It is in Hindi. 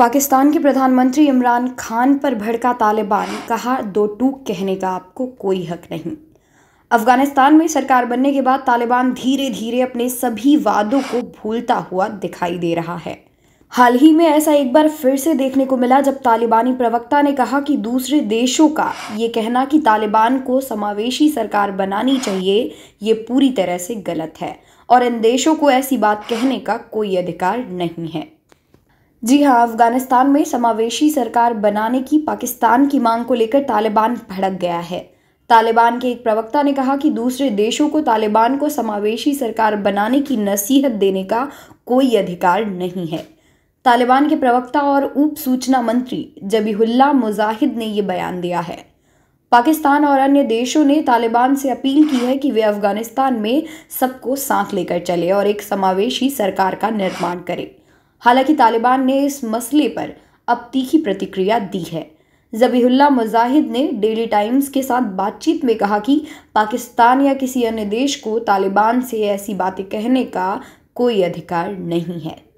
पाकिस्तान के प्रधानमंत्री इमरान खान पर भड़का तालिबान कहा दो टूक कहने का आपको कोई हक नहीं अफगानिस्तान में सरकार बनने के बाद तालिबान धीरे धीरे अपने सभी वादों को भूलता हुआ दिखाई दे रहा है हाल ही में ऐसा एक बार फिर से देखने को मिला जब तालिबानी प्रवक्ता ने कहा कि दूसरे देशों का ये कहना कि तालिबान को समावेशी सरकार बनानी चाहिए ये पूरी तरह से गलत है और इन देशों को ऐसी बात कहने का कोई अधिकार नहीं है जी हाँ अफगानिस्तान में समावेशी सरकार बनाने की पाकिस्तान की मांग को लेकर तालिबान भड़क गया है तालिबान के एक प्रवक्ता ने कहा कि दूसरे देशों को तालिबान को समावेशी सरकार बनाने की नसीहत देने का कोई अधिकार नहीं है तालिबान के प्रवक्ता और उप सूचना मंत्री जबीहुल्ला मुजाहिद ने यह बयान दिया है पाकिस्तान और अन्य देशों ने तालिबान से अपील की है कि वे अफगानिस्तान में सबको साथ लेकर चले और एक समावेशी सरकार का निर्माण करें हालांकि तालिबान ने इस मसले पर अब तीखी प्रतिक्रिया दी है जबीहुल्ला मुजाहिद ने डेली टाइम्स के साथ बातचीत में कहा कि पाकिस्तान या किसी अन्य देश को तालिबान से ऐसी बातें कहने का कोई अधिकार नहीं है